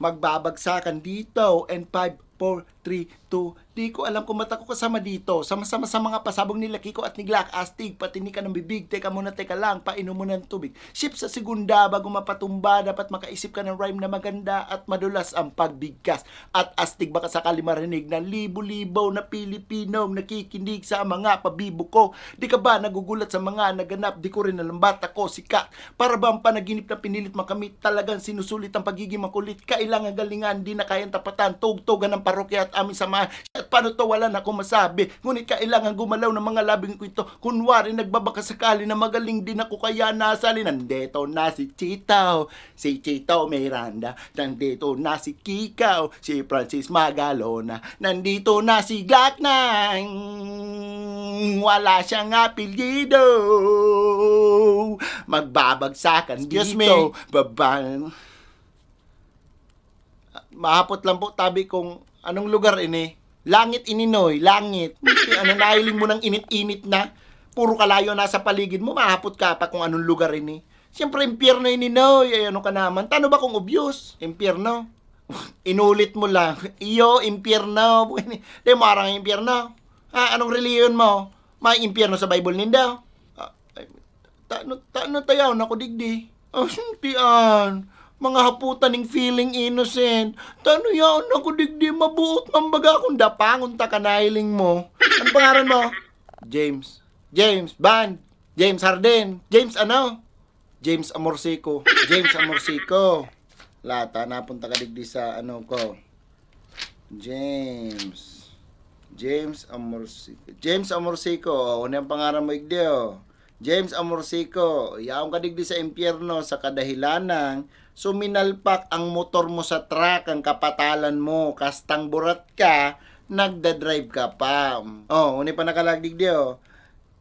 magbabagsakan dito and 5 4, 3, 2. Di ko alam kung mata ko kasama dito. Sama-sama sa mga pasabog ni Lakiko at ni Glock. Astig, Pati ni ka ng bibig. Teka muna, teka lang. Painom mo ng tubig. Ship sa segunda bago mapatumba. Dapat makaisip ka ng rhyme na maganda at madulas ang pagbigkas. At astig baka sakali marinig ng libo-libo na Pilipino nakikinig sa mga pabibo ko. Di ka ba nagugulat sa mga naganap? Di ko rin alam bata ko, sikat. Para ba ang panaginip na pinilit makamit? Talagang sinusulit ang pagiging makulit. Kailangan galingan, di na kayang tapatan. Tugtugan ng parokya at aming sama. At paano to wala na akong masabi. Ngunit kailangan gumalaw ng mga labing ko ito. Kunwari nagbabaka sakali na magaling din ako kaya nasa Nandito na si Chitao, si Chitao Miranda. Nandito na si Kikao, si Francis Magalona. Nandito na si Glock 9. Wala siyang apelyido. Magbabagsakan Excuse dito. Me. Baban mahapot lang po tabi kong Anong lugar ini? Langit ininoy, langit. ano, nahiling mo ng init-init na. Puro kalayo nasa paligid mo, mahapot ka pa kung anong lugar ini. Siyempre, impyerno ininoy. Ay, eh, ano ka naman? Tano ba kung obvious? Impyerno. Inulit mo lang. Iyo, impyerno. Di mo arang impyerno. Ha, anong reliyon mo? May impyerno sa Bible nindaw. Ah, tano, tano tayaw na ko digdi. Oh, sintian mga haputan ng feeling innocent. Tanuyaon ako digdi mabuot man baga kung dapangon ta kanailing mo. Ang pangaran mo? James. James Band. James Harden. James ano? James Amorseco. James Amorseco. Lata, napunta ka digdi sa ano ko. James. James Amorseco. James Amorseco. ano yung pangaran mo igdi o? Oh. James Amorseco. Yaon ka digdi sa impyerno sa kadahilan ng So minalpak ang motor mo sa truck, ang kapatalan mo, kastang burat ka, nagda-drive ka pa. Oh, uni pa nakalagdig di oh.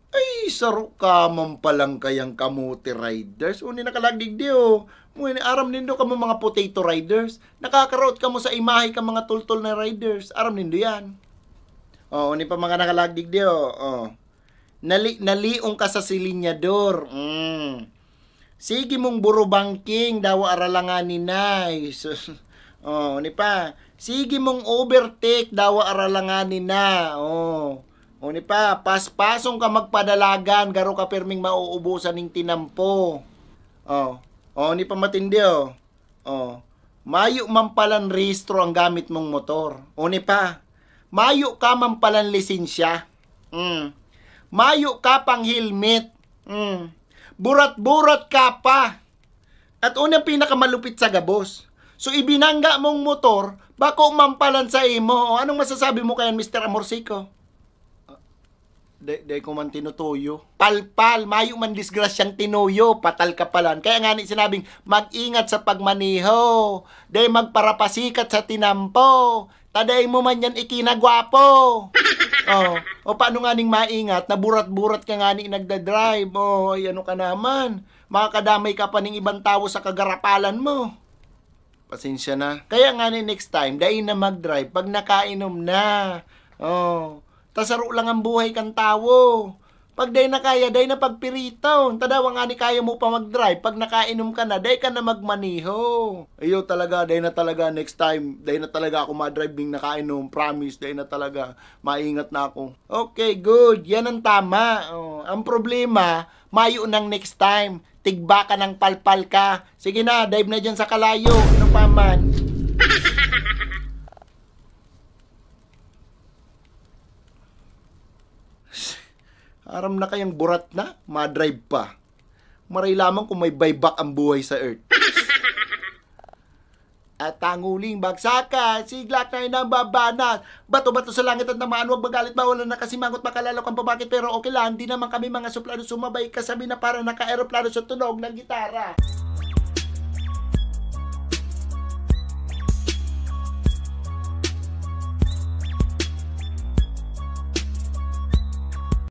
Ay, saro ka man palang kayang kamuti riders. Uni nakalagdig di oh. Muna, aram nindo ka mga potato riders. Nakakaroot ka mo sa imahe ka mga tultol na riders. Aram nindo yan. Oh, uni pa mga nakalagdig di oh. oh. Nali, naliong ka sa silinyador. Mm Sige mong buro banking daw aralangan ni Nay. So, oh, ni pa. Sige mong overtake daw aralangan ni na. Oh. O oh, ni pa, paspasong ka magpadalagan, garo ka perming mauubusan ng tinampo. Oh. Oh, ni pa matindi oh. Oh. Mayo mampalan registro ang gamit mong motor. O oh, ni pa, mayo ka mampalan lisensya. Mm. Mayo ka pang helmet. Mm burat-burat ka pa. At unang pinakamalupit sa gabos. So ibinangga mong motor, bako mampalan sa imo. O anong masasabi mo kay Mr. Amorsico? De, de ko man tinutuyo. Palpal, mayo man disgrasyang tinuyo, patal ka palan. Kaya nga ni sinabing, mag-ingat sa pagmaniho, de magparapasikat sa tinampo, taday mo man yan ikinagwapo. oh, o paano nga ning maingat, naburat-burat ka nga ning nagda-drive, o oh, ay ano ka naman, makakadamay ka pa ning ibang tao sa kagarapalan mo. Pasensya na. Kaya nga ni next time, dahil na mag-drive, pag nakainom na, oh, Tasaro lang ang buhay kang tawo. Pag day na kaya, day na pagpiritaw. Tadawa nga ni kaya mo pa mag-drive. Pag nakainom ka na, day ka na magmaniho. Ayo talaga, day na talaga next time. Day na talaga ako ma driving nakainom. Promise, day na talaga. Maingat na ako. Okay, good. Yan ang tama. Oh. Ang problema, mayo ng next time. Tigba ka ng palpal ka. Sige na, dive na dyan sa kalayo. Ano pa man. Aram na kayang burat na, madrive pa. Maray lamang kung may buyback ang buhay sa earth. At tanguling bagsaka, si siglak na ng babanat. Bato-bato sa langit at namaan, huwag magalit ba, wala na kasi mangot makalalok ang pabakit. Pero okay lang, hindi naman kami mga suplano sumabay kasabi na para naka-aeroplano sa tunog ng gitara.